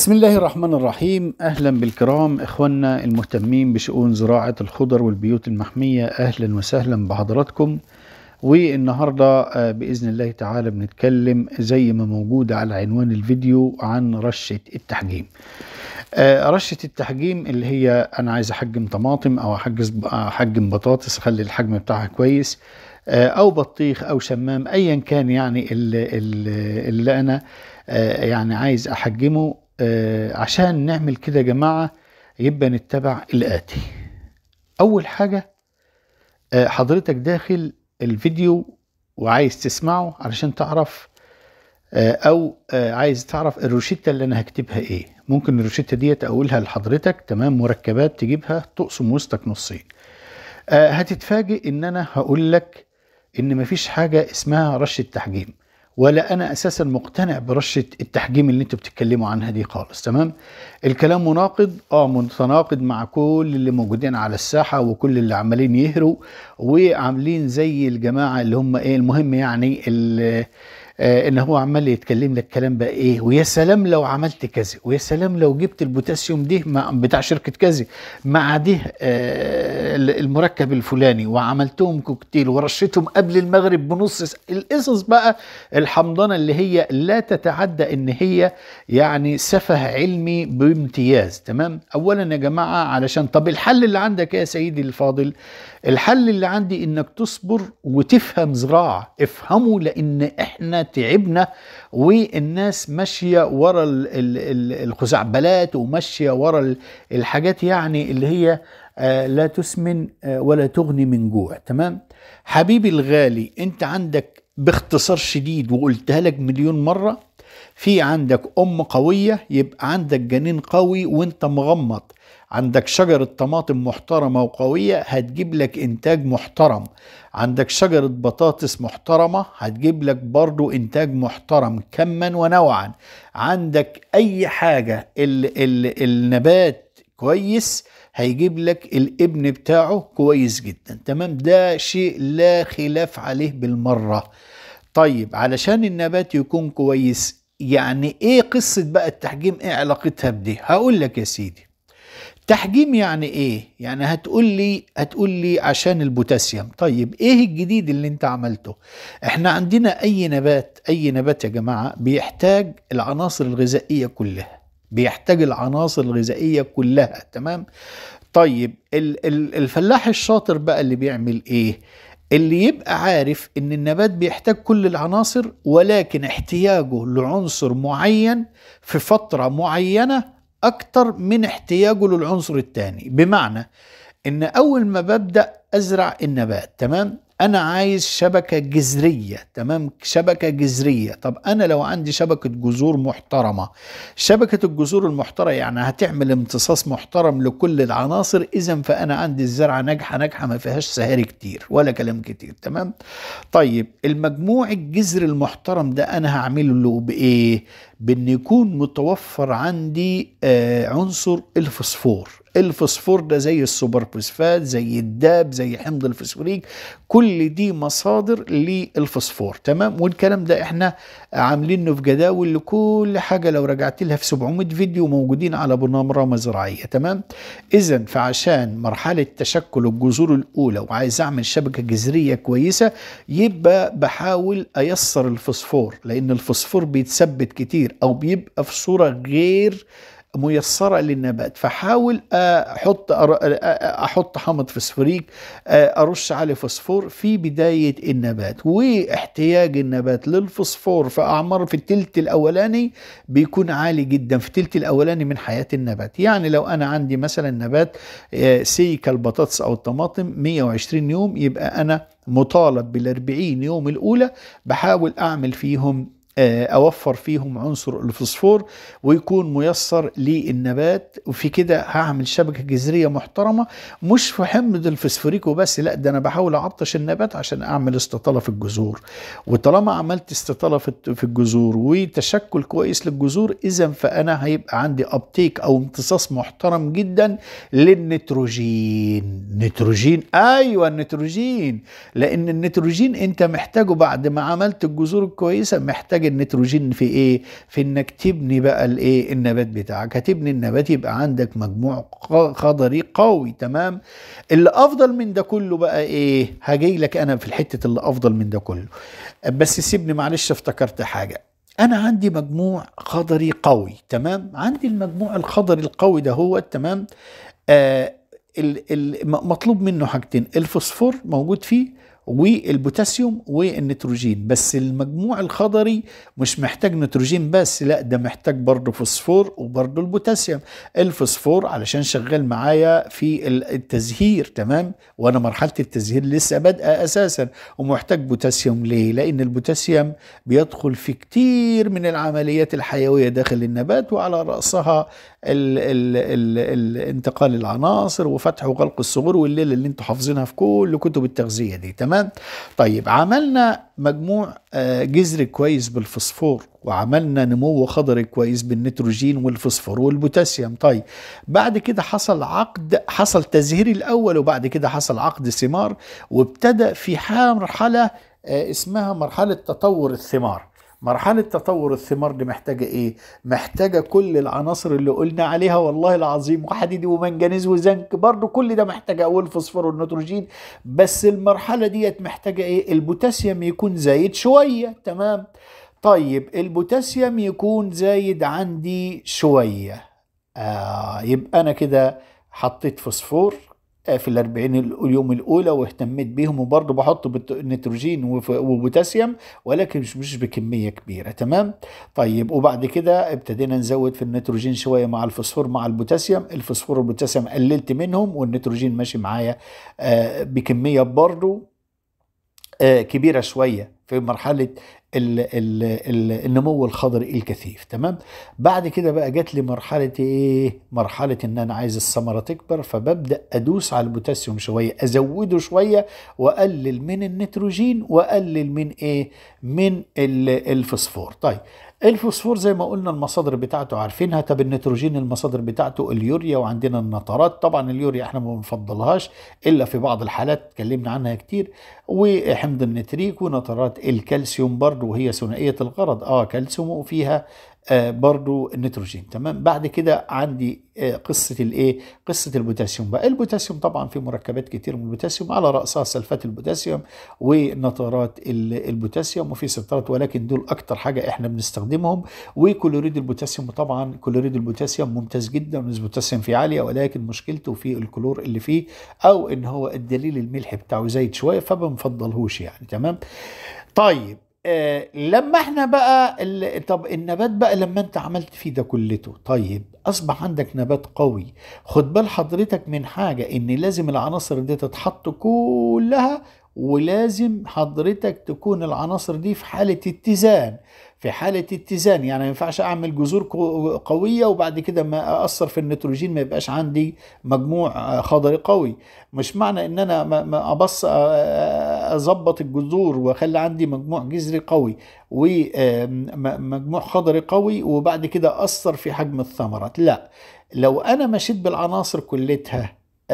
بسم الله الرحمن الرحيم اهلا بالكرام اخواننا المهتمين بشؤون زراعه الخضر والبيوت المحميه اهلا وسهلا بحضراتكم والنهارده آه، باذن الله تعالى بنتكلم زي ما موجود على عنوان الفيديو عن رشه التحجيم آه، رشه التحجيم اللي هي انا عايز احجم طماطم او آه، احجم بطاطس اخلي الحجم بتاعها كويس او بطيخ او شمام ايا كان يعني اللي, اللي انا يعني عايز احجمه آه، عشان نعمل كده يا جماعة يبقى نتبع الآتي أول حاجة آه، حضرتك داخل الفيديو وعايز تسمعه علشان تعرف آه، أو عايز تعرف الروشتة اللي أنا هكتبها إيه ممكن الروشتة ديت أقولها لحضرتك تمام مركبات تجيبها تقسم وسطك نصين هتتفاجئ إن أنا هقول لك إن مفيش حاجة اسمها رش التحجيم ولا انا اساسا مقتنع برشه التحجيم اللي انتوا بتتكلموا عنها دي خالص تمام الكلام مناقض اه متناقض مع كل اللي موجودين على الساحه وكل اللي عمالين يهروا وعاملين زي الجماعه اللي هم ايه المهم يعني اللي آه ان هو عمال يتكلم لك كلام بقى ايه ويا سلام لو عملت كذا ويا سلام لو جبت البوتاسيوم ده بتاع شركه كذا مع ده آه المركب الفلاني وعملتهم كوكتيل ورشيتهم قبل المغرب بنص القصص بقى الحمضانه اللي هي لا تتعدى ان هي يعني سفه علمي بامتياز تمام اولا يا جماعه علشان طب الحل اللي عندك يا سيدي الفاضل الحل اللي عندي انك تصبر وتفهم زراعة افهموا لان احنا تعبنا والناس ماشية ورا الخزعبلات وماشية ورا الحاجات يعني اللي هي آه، لا تسمن آه، ولا تغني من جوع تمام حبيبي الغالي انت عندك باختصار شديد وقلتها لك مليون مرة في عندك ام قوية يبقى عندك جنين قوي وانت مغمض عندك شجرة طماطم محترمة وقوية هتجيب لك إنتاج محترم عندك شجرة بطاطس محترمة هتجيب لك برضو إنتاج محترم كما ونوعا عندك أي حاجة الـ الـ النبات كويس هيجيب لك الابن بتاعه كويس جدا تمام ده شيء لا خلاف عليه بالمرة طيب علشان النبات يكون كويس يعني ايه قصة بقى التحجيم ايه علاقتها بدي هقول لك يا سيدي تحجيم يعني ايه يعني هتقول لي هتقول لي عشان البوتاسيوم طيب ايه الجديد اللي انت عملته احنا عندنا اي نبات اي نبات يا جماعه بيحتاج العناصر الغذائيه كلها بيحتاج العناصر الغذائيه كلها تمام طيب الفلاح الشاطر بقى اللي بيعمل ايه اللي يبقى عارف ان النبات بيحتاج كل العناصر ولكن احتياجه لعنصر معين في فتره معينه أكتر من احتياجه للعنصر الثاني بمعنى إن أول ما ببدأ أزرع النبات تمام انا عايز شبكه جذريه تمام شبكه جذريه طب انا لو عندي شبكه جذور محترمه شبكه الجذور المحترمه يعني هتعمل امتصاص محترم لكل العناصر اذا فانا عندي الزرعه ناجحه ناجحه ما فيهاش سهاري كتير ولا كلام كتير تمام طيب المجموع الجذر المحترم ده انا هعمله له بايه بان يكون متوفر عندي آه عنصر الفوسفور الفوسفور ده زي السوبر بوسفات زي الداب زي حمض الفسفوريك كل دي مصادر للفوسفور تمام والكلام ده احنا عاملينه في جداول لكل حاجه لو رجعت لها في 700 فيديو موجودين على برنامج زراعيه تمام اذا فعشان مرحله تشكل الجذور الاولى وعايز اعمل شبكه جذريه كويسه يبقى بحاول ايسر الفوسفور لان الفوسفور بيتثبت كتير او بيبقى في صوره غير ميسره للنبات فحاول احط احط حامض فسفوريك ارش عليه فوسفور في بدايه النبات واحتياج النبات للفوسفور في اعمار في الثلث الاولاني بيكون عالي جدا في الثلث الاولاني من حياه النبات يعني لو انا عندي مثلا نبات آه، سي كالبطاطس او الطماطم 120 يوم يبقى انا مطالب بال40 يوم الاولى بحاول اعمل فيهم آه، اوفر فيهم عنصر الفوسفور ويكون ميسر للنبات وفي كده هعمل شبكه جذريه محترمه مش في حمض الفسفوريك وبس لا ده انا بحاول اعطش النبات عشان اعمل استطاله في الجذور وطالما عملت استطاله في الجذور وتشكل كويس للجذور اذا فانا هيبقى عندي ابتيك او امتصاص محترم جدا للنيتروجين نيتروجين ايوه النيتروجين لان النيتروجين انت محتاجه بعد ما عملت الجذور الكويسه محتاج النيتروجين في ايه في انك تبني بقى الايه النبات بتاعك هتبني النبات يبقى عندك مجموع خضري قوي تمام اللي افضل من ده كله بقى ايه هجي لك انا في الحته اللي افضل من ده كله بس سيبني معلش افتكرت حاجه انا عندي مجموع خضري قوي تمام عندي المجموع الخضري القوي ده هو تمام آه مطلوب منه حاجتين الفوسفور موجود فيه والبوتاسيوم والنيتروجين بس المجموع الخضري مش محتاج نيتروجين بس لا ده محتاج برضه فوسفور وبرضه البوتاسيوم الفوسفور علشان شغال معايا في التزهير تمام وانا مرحله التزهير لسه بادئه اساسا ومحتاج بوتاسيوم ليه لان البوتاسيوم بيدخل في كتير من العمليات الحيويه داخل النبات وعلى راسها ال ال ال الـ انتقال العناصر وفتح وغلق الصغور والليله اللي انتم حافظينها في كل كتب التغذيه دي تمام تمام طيب عملنا مجموع آه، جذر كويس بالفسفور وعملنا نمو خضري كويس بالنيتروجين والفسفور والبوتاسيوم طيب بعد كده حصل عقد حصل تزهير الاول وبعد كده حصل عقد ثمار وابتدى في مرحله آه، اسمها مرحله تطور الثمار مرحلة تطور الثمار دي محتاجة ايه؟ محتاجة كل العناصر اللي قلنا عليها والله العظيم وحديد ومنجنيز وزنك برضو كل ده محتاجة والفوسفور والنيتروجين بس المرحلة ديت محتاجة ايه؟ البوتاسيوم يكون زايد شوية تمام؟ طيب البوتاسيوم يكون زايد عندي شوية آه يبقى أنا كده حطيت فوسفور آه، في الأربعين اليوم الأولى واهتميت بيهم وبرضه بحط نيتروجين وبوتاسيوم ولكن مش مش بكمية كبيرة تمام طيب وبعد كده ابتدينا نزود في النيتروجين شوية مع الفوسفور مع البوتاسيوم الفوسفور والبوتاسيوم قللت منهم والنيتروجين ماشي معايا آه، بكمية برضه آه، كبيرة شوية في مرحلة ال ال النمو الخضري الكثيف تمام بعد كده بقى جت لي مرحله ايه مرحله ان انا عايز الثمره تكبر فببدا ادوس على البوتاسيوم شويه ازوده شويه واقلل من النيتروجين واقلل من ايه من الفسفور طيب الفوسفور زي ما قلنا المصادر بتاعته عارفينها طب النيتروجين المصادر بتاعته اليوريا وعندنا النطرات طبعا اليوريا احنا ما بنفضلهاش الا في بعض الحالات اتكلمنا عنها كتير وحمض النتريك ونطرات الكالسيوم برضه برضو هي ثنائية الغرض اه كالسيوم وفيها آه برضو النيتروجين تمام بعد كده عندي آه قصة الايه قصة البوتاسيوم بقى البوتاسيوم طبعا في مركبات كتير من البوتاسيوم على رأسها سلفات البوتاسيوم ونطارات البوتاسيوم وفي سترات ولكن دول اكتر حاجة احنا بنستخدمهم وكلوريد البوتاسيوم طبعا كلوريد البوتاسيوم ممتاز جدا ونسبة البوتاسيوم فيه عالية ولكن مشكلته في الكلور اللي فيه او ان هو الدليل الملح بتاعه زايد شوية فما بنفضلهوش يعني تمام طيب آه لما احنا بقى طب النبات بقى لما انت عملت فيه ده كلته طيب اصبح عندك نبات قوي خد بال حضرتك من حاجه ان لازم العناصر دي تتحط كلها ولازم حضرتك تكون العناصر دي في حالة اتزان في حالة اتزان يعني ما ينفعش أعمل جذور قوية وبعد كده ما أثر في النيتروجين ما يبقاش عندي مجموع آه، خضري قوي مش معنى إن أنا ما أبص آه، آه، أظبط الجذور وأخلي عندي مجموع جذري قوي ومجموع خضري قوي وبعد كده أثر في حجم الثمرات لا لو أنا مشيت بالعناصر كلتها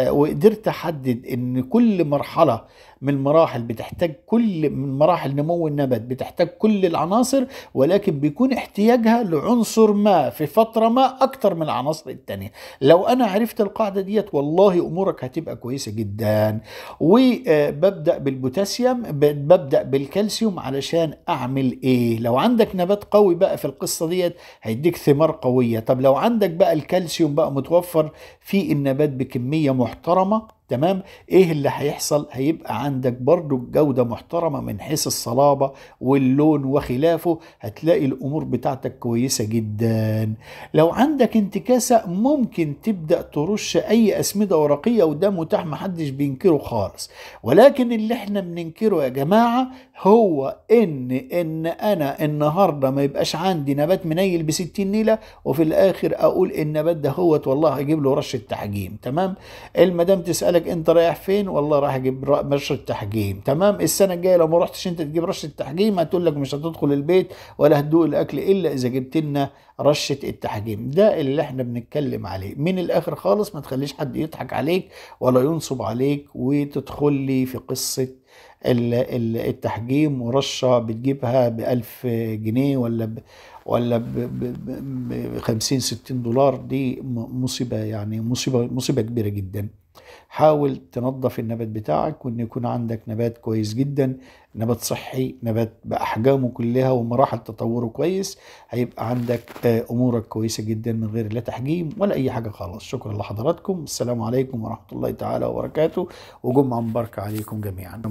وقدرت أحدد إن كل مرحلة من المراحل بتحتاج كل من مراحل نمو النبات بتحتاج كل العناصر ولكن بيكون احتياجها لعنصر ما في فترة ما أكتر من العناصر التانية لو أنا عرفت القاعدة ديت والله أمورك هتبقى كويسة جدا وببدأ بالبوتاسيوم ببدأ بالكالسيوم علشان أعمل إيه لو عندك نبات قوي بقى في القصة ديت هيديك ثمار قوية طب لو عندك بقى الكالسيوم بقى متوفر في النبات بكمية محترمة تمام ايه اللي هيحصل هيبقى عندك برضو جودة محترمة من حيث الصلابة واللون وخلافه هتلاقي الامور بتاعتك كويسة جدا لو عندك انتكاسة ممكن تبدأ ترش اي اسمدة ورقية وده متاح محدش بينكره خالص ولكن اللي احنا بننكره يا جماعة هو ان ان انا النهاردة ما يبقاش عندي نبات منيل بستين نيلة وفي الاخر اقول النبات ده هوت والله هجيب له رشة تحجيم تمام المدام تسألك لك انت رايح فين والله راح اجيب رشه تحجيم تمام السنه الجايه لو ما رحتش انت تجيب رشه تحجيم هتقول لك مش هتدخل البيت ولا هتدوق الاكل الا اذا جبت لنا رشه التحجيم ده اللي احنا بنتكلم عليه من الاخر خالص ما تخليش حد يضحك عليك ولا ينصب عليك وتدخل لي في قصه التحجيم ورشه بتجيبها بألف جنيه ولا ولا ب 50 60 دولار دي مصيبه يعني مصيبه مصيبه كبيره جدا حاول تنظف النبات بتاعك وان يكون عندك نبات كويس جدا نبات صحي نبات باحجامه كلها ومراحل تطوره كويس هيبقى عندك آه، امورك كويسه جدا من غير لا تحجيم ولا اي حاجه خالص شكرا لحضراتكم السلام عليكم ورحمه الله تعالى وبركاته وجمعه مباركه عليكم جميعا